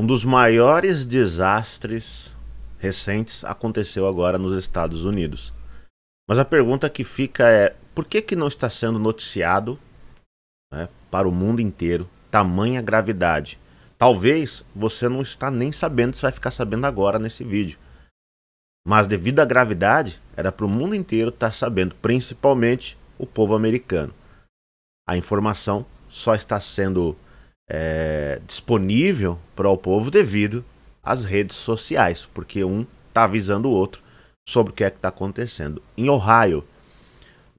Um dos maiores desastres recentes aconteceu agora nos Estados Unidos. Mas a pergunta que fica é: por que, que não está sendo noticiado né, para o mundo inteiro tamanha gravidade? Talvez você não está nem sabendo, você vai ficar sabendo agora nesse vídeo. Mas devido à gravidade, era para o mundo inteiro estar sabendo, principalmente o povo americano. A informação só está sendo é, disponível para o povo devido às redes sociais, porque um está avisando o outro sobre o que é que está acontecendo. Em Ohio,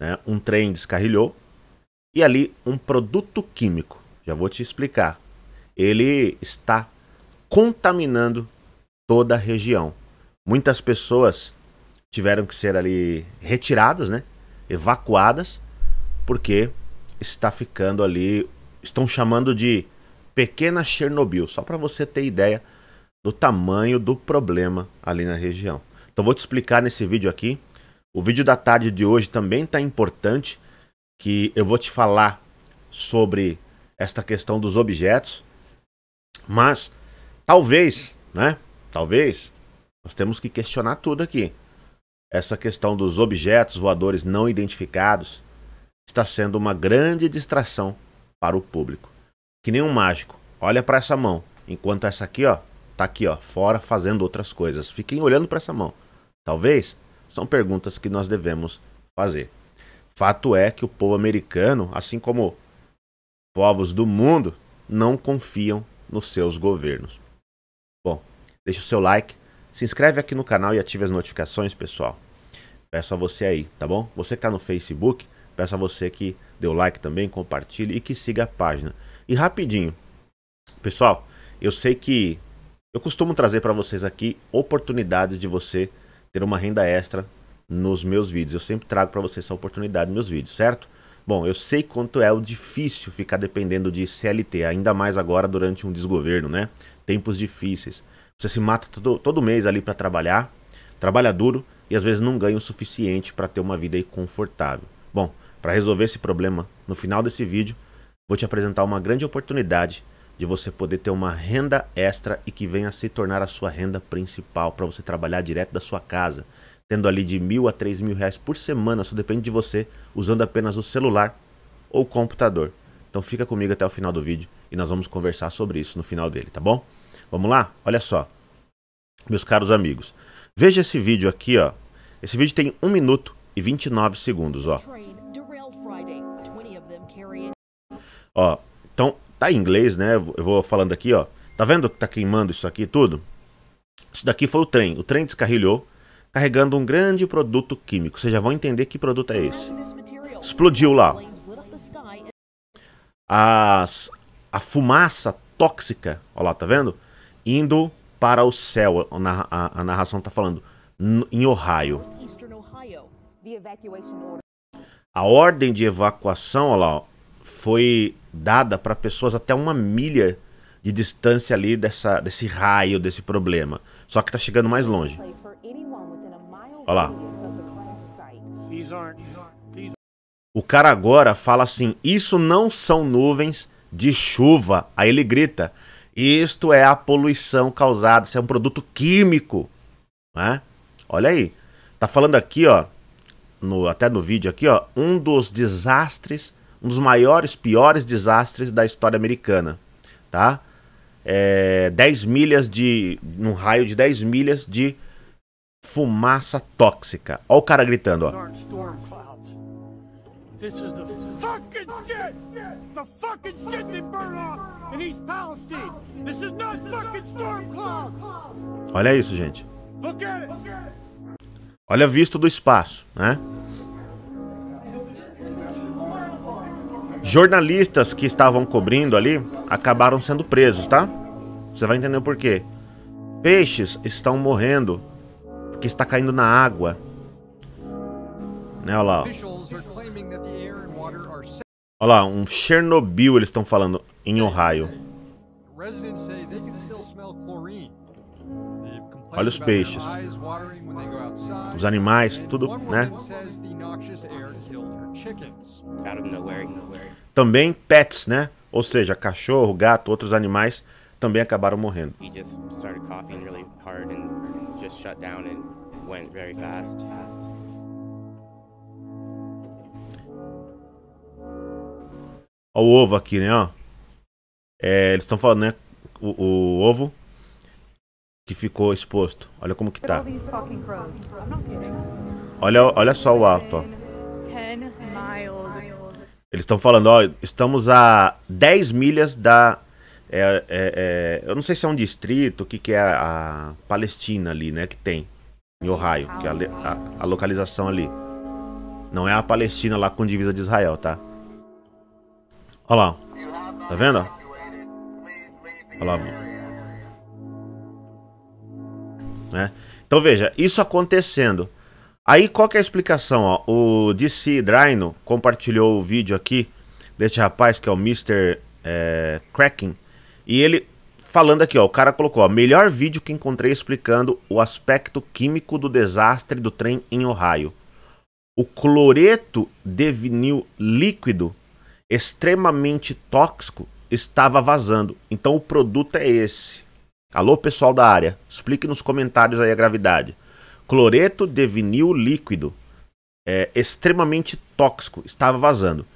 né, um trem descarrilhou e ali um produto químico, já vou te explicar, ele está contaminando toda a região. Muitas pessoas tiveram que ser ali retiradas, né, evacuadas, porque está ficando ali, estão chamando de pequena Chernobyl, só para você ter ideia do tamanho do problema ali na região. Então vou te explicar nesse vídeo aqui. O vídeo da tarde de hoje também está importante, que eu vou te falar sobre esta questão dos objetos, mas talvez, né? Talvez nós temos que questionar tudo aqui. Essa questão dos objetos voadores não identificados está sendo uma grande distração para o público que nem um mágico. Olha para essa mão, enquanto essa aqui, ó, tá aqui, ó, fora fazendo outras coisas. Fiquem olhando para essa mão. Talvez são perguntas que nós devemos fazer. Fato é que o povo americano, assim como povos do mundo, não confiam nos seus governos. Bom, deixa o seu like, se inscreve aqui no canal e ative as notificações, pessoal. Peço a você aí, tá bom? Você que está no Facebook, peço a você que dê o like também, compartilhe e que siga a página. E rapidinho, pessoal, eu sei que eu costumo trazer para vocês aqui oportunidades de você ter uma renda extra nos meus vídeos. Eu sempre trago para vocês essa oportunidade nos meus vídeos, certo? Bom, eu sei quanto é o difícil ficar dependendo de CLT, ainda mais agora durante um desgoverno, né? Tempos difíceis. Você se mata todo, todo mês ali para trabalhar, trabalha duro e às vezes não ganha o suficiente para ter uma vida confortável. Bom, para resolver esse problema, no final desse vídeo Vou te apresentar uma grande oportunidade de você poder ter uma renda extra e que venha se tornar a sua renda principal para você trabalhar direto da sua casa, tendo ali de mil a três mil reais por semana, só depende de você, usando apenas o celular ou computador. Então fica comigo até o final do vídeo e nós vamos conversar sobre isso no final dele, tá bom? Vamos lá? Olha só, meus caros amigos, veja esse vídeo aqui, ó. Esse vídeo tem 1 minuto e 29 segundos, ó. Ó, então tá em inglês, né? Eu vou falando aqui, ó. Tá vendo que tá queimando isso aqui tudo? Isso daqui foi o trem. O trem descarrilhou carregando um grande produto químico. Vocês já vão entender que produto é esse. Explodiu lá. As, a fumaça tóxica, olha lá, tá vendo? Indo para o céu, a, a, a narração tá falando, em Ohio. A ordem de evacuação, olha lá, foi dada para pessoas até uma milha de distância ali dessa, desse raio, desse problema. Só que está chegando mais longe. Olha lá. O cara agora fala assim: Isso não são nuvens de chuva. Aí ele grita: Isto é a poluição causada. Isso é um produto químico. Né? Olha aí. Tá falando aqui, ó. No, até no vídeo aqui, ó. Um dos desastres um dos maiores, piores desastres da história americana, tá? É, 10 milhas de. num raio de 10 milhas de fumaça tóxica. Olha o cara gritando, ó. This is the fucking shit! The fucking shit they burn off in East Palestine! This is not fucking storm clouds! Olha isso, gente. Olha a vista do espaço, né? Jornalistas que estavam cobrindo ali acabaram sendo presos, tá? Você vai entender o porquê. Peixes estão morrendo porque está caindo na água. Né, olha lá. Olha lá, um Chernobyl eles estão falando em Ohio. Olha os peixes. Os animais, tudo, né? Também pets, né? Ou seja, cachorro, gato, outros animais também acabaram morrendo. Olha o ovo aqui, né? Ó. É, eles estão falando, né? O, o, ovo que ficou exposto. Olha como que tá. Olha, olha só o ato, ó. Eles estão falando, ó, estamos a 10 milhas da. É, é, é, eu não sei se é um distrito, o que, que é a, a Palestina ali, né? Que tem. Em Ohio, que é a, a, a localização ali. Não é a Palestina lá com divisa de Israel, tá? Olha lá. Tá vendo? Olha lá. Né? Então veja, isso acontecendo. Aí qual que é a explicação? Ó? O DC Draino compartilhou o vídeo aqui deste rapaz que é o Mr. É, Kraken. E ele falando aqui, ó, o cara colocou, ó, melhor vídeo que encontrei explicando o aspecto químico do desastre do trem em Ohio. O cloreto de vinil líquido, extremamente tóxico, estava vazando. Então o produto é esse. Alô, pessoal da área, explique nos comentários aí a gravidade. Cloreto de vinil líquido, é, extremamente tóxico, estava vazando.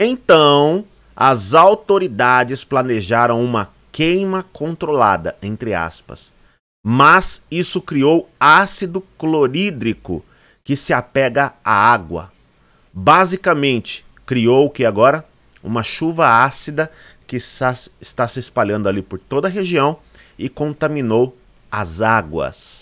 Então, as autoridades planejaram uma queima controlada, entre aspas. Mas isso criou ácido clorídrico que se apega à água. Basicamente, criou o que agora? Uma chuva ácida que está se espalhando ali por toda a região e contaminou as águas.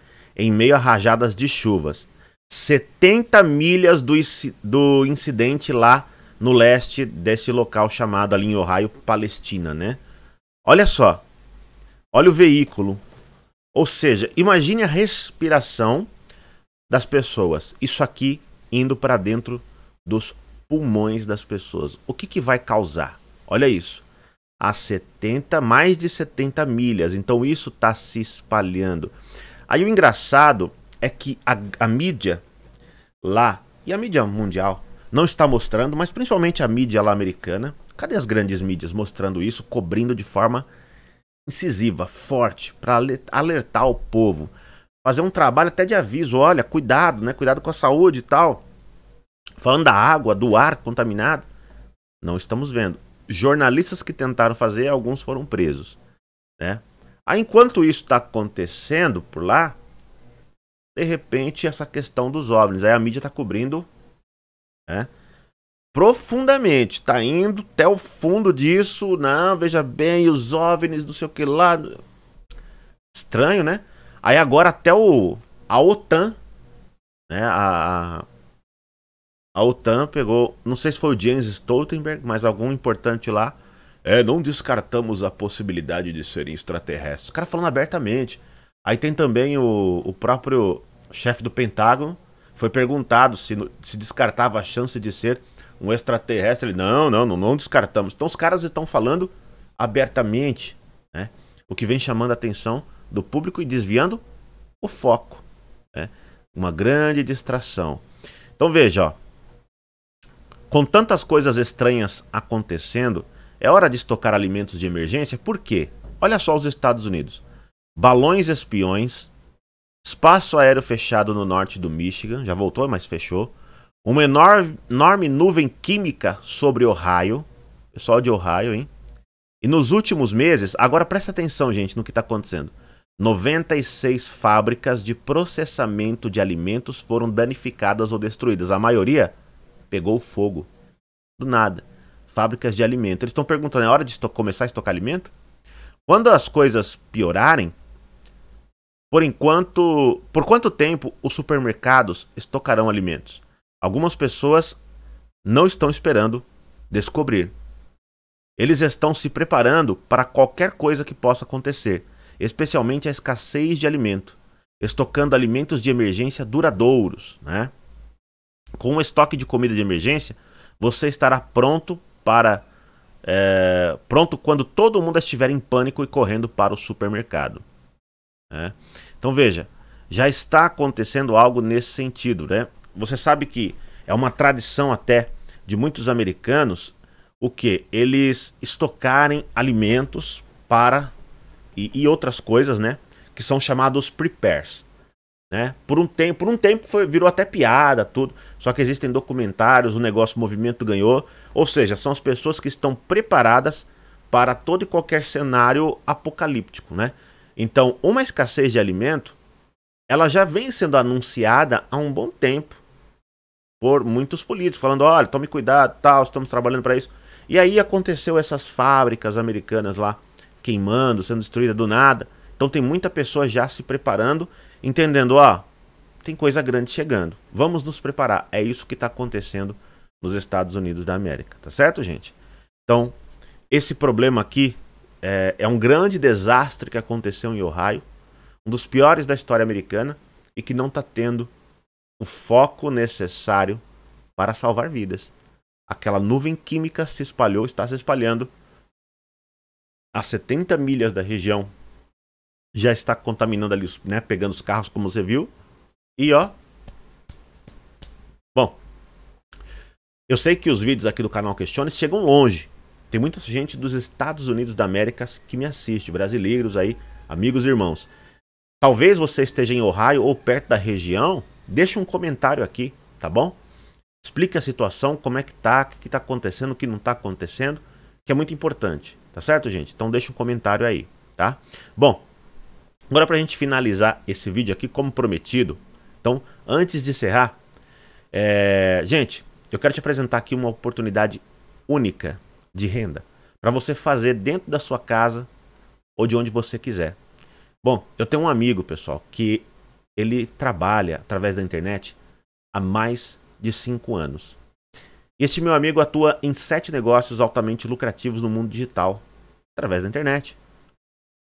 em meio a rajadas de chuvas. 70 milhas do, do incidente lá no leste desse local chamado ali em Ohio, Palestina, né? Olha só. Olha o veículo. Ou seja, imagine a respiração das pessoas. Isso aqui indo para dentro dos pulmões das pessoas. O que, que vai causar? Olha isso. A 70, mais de 70 milhas. Então isso está se espalhando. Aí o engraçado é que a, a mídia lá, e a mídia mundial, não está mostrando, mas principalmente a mídia lá americana. Cadê as grandes mídias mostrando isso, cobrindo de forma incisiva, forte, para alertar o povo? Fazer um trabalho até de aviso, olha, cuidado, né? Cuidado com a saúde e tal. Falando da água, do ar contaminado. Não estamos vendo. Jornalistas que tentaram fazer, alguns foram presos, né? Aí, enquanto isso está acontecendo por lá, de repente essa questão dos OVNIs, aí a mídia está cobrindo né, profundamente, está indo até o fundo disso, não, veja bem, os OVNIs, não sei o que lá. Estranho, né? Aí agora até o a OTAN, né, a, a OTAN pegou, não sei se foi o James Stoltenberg, mas algum importante lá, é, não descartamos a possibilidade de serem extraterrestres. O cara falando abertamente. Aí tem também o, o próprio chefe do Pentágono. Foi perguntado se, se descartava a chance de ser um extraterrestre. Ele, não, não, não, não descartamos. Então os caras estão falando abertamente, né? O que vem chamando a atenção do público e desviando o foco. Né? Uma grande distração. Então veja, ó, com tantas coisas estranhas acontecendo, é hora de estocar alimentos de emergência? Por quê? Olha só os Estados Unidos: balões espiões, espaço aéreo fechado no norte do Michigan, já voltou, mas fechou. Uma enorme, enorme nuvem química sobre Ohio. Pessoal de Ohio, hein? E nos últimos meses, agora presta atenção, gente, no que está acontecendo. 96 fábricas de processamento de alimentos foram danificadas ou destruídas. A maioria pegou fogo. Do nada fábricas de alimento. Eles estão perguntando, é hora de começar a estocar alimento? Quando as coisas piorarem, por enquanto, por quanto tempo os supermercados estocarão alimentos? Algumas pessoas não estão esperando descobrir. Eles estão se preparando para qualquer coisa que possa acontecer, especialmente a escassez de alimento, estocando alimentos de emergência duradouros, né? Com um estoque de comida de emergência, você estará pronto para é, pronto quando todo mundo estiver em pânico e correndo para o supermercado. Né? Então veja, já está acontecendo algo nesse sentido, né? Você sabe que é uma tradição até de muitos americanos o que eles estocarem alimentos para e, e outras coisas, né? Que são chamados prepares. Né? Por um tempo, por um tempo foi, virou até piada, tudo. Só que existem documentários, o negócio o movimento ganhou. Ou seja, são as pessoas que estão preparadas para todo e qualquer cenário apocalíptico, né? Então, uma escassez de alimento, ela já vem sendo anunciada há um bom tempo por muitos políticos, falando, olha, tome cuidado, tal, estamos trabalhando para isso. E aí aconteceu essas fábricas americanas lá queimando, sendo destruída do nada. Então tem muita pessoa já se preparando entendendo, ó, ah, tem coisa grande chegando. Vamos nos preparar. É isso que está acontecendo nos Estados Unidos da América, tá certo, gente? Então, esse problema aqui é, é um grande desastre que aconteceu em Ohio, um dos piores da história americana e que não está tendo o foco necessário para salvar vidas. Aquela nuvem química se espalhou, está se espalhando a 70 milhas da região já está contaminando ali, né? Pegando os carros, como você viu. E ó. Bom. Eu sei que os vídeos aqui do canal Questione chegam longe. Tem muita gente dos Estados Unidos da América que me assiste, brasileiros aí, amigos e irmãos. Talvez você esteja em Ohio ou perto da região, deixa um comentário aqui, tá bom? Explique a situação, como é que tá, o que tá acontecendo, o que não tá acontecendo, que é muito importante, tá certo, gente? Então deixa um comentário aí, tá? Bom, Agora, para a gente finalizar esse vídeo aqui, como prometido, então, antes de encerrar, é... gente, eu quero te apresentar aqui uma oportunidade única de renda para você fazer dentro da sua casa ou de onde você quiser. Bom, eu tenho um amigo, pessoal, que ele trabalha através da internet há mais de 5 anos. Este meu amigo atua em sete negócios altamente lucrativos no mundo digital, através da internet.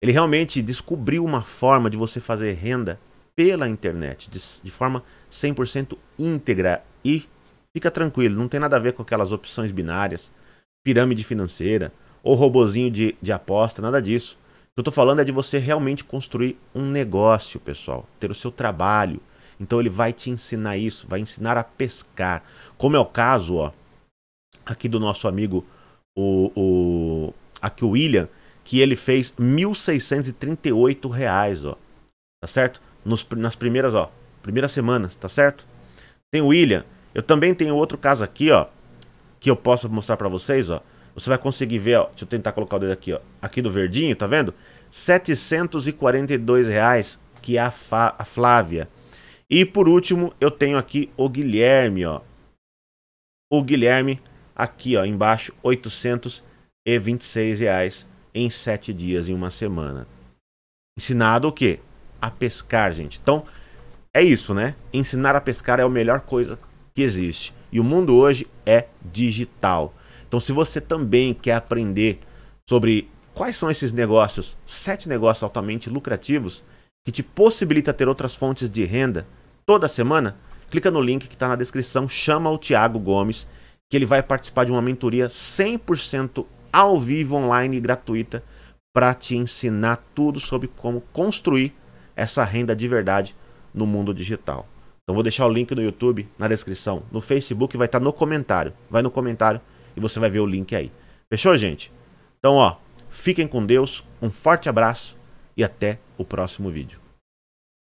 Ele realmente descobriu uma forma de você fazer renda pela internet, de, de forma 100% íntegra. E fica tranquilo, não tem nada a ver com aquelas opções binárias, pirâmide financeira ou robozinho de, de aposta, nada disso. O que eu estou falando é de você realmente construir um negócio, pessoal, ter o seu trabalho. Então ele vai te ensinar isso, vai ensinar a pescar. Como é o caso, ó, aqui do nosso amigo o, o aqui o William, que ele fez R$ 1.638, reais, ó. Tá certo? Nos, nas primeiras, ó, primeiras semanas, tá certo? Tem o William. Eu também tenho outro caso aqui, ó, que eu posso mostrar para vocês, ó. Você vai conseguir ver, ó, deixa eu tentar colocar o dedo aqui, ó, aqui do verdinho, tá vendo? R$ 742, reais, que é a, Fa a Flávia. E por último, eu tenho aqui o Guilherme, ó. O Guilherme aqui, ó, embaixo, R$ 826 reais em sete dias, em uma semana. Ensinado o quê? A pescar, gente. Então, é isso, né? Ensinar a pescar é a melhor coisa que existe. E o mundo hoje é digital. Então, se você também quer aprender sobre quais são esses negócios, sete negócios altamente lucrativos, que te possibilita ter outras fontes de renda toda semana, clica no link que está na descrição, chama o Tiago Gomes, que ele vai participar de uma mentoria 100% ao vivo, online gratuita para te ensinar tudo sobre como construir essa renda de verdade no mundo digital. Então vou deixar o link no YouTube na descrição, no Facebook vai estar tá no comentário. Vai no comentário e você vai ver o link aí. Fechou, gente? Então, ó, fiquem com Deus, um forte abraço e até o próximo vídeo.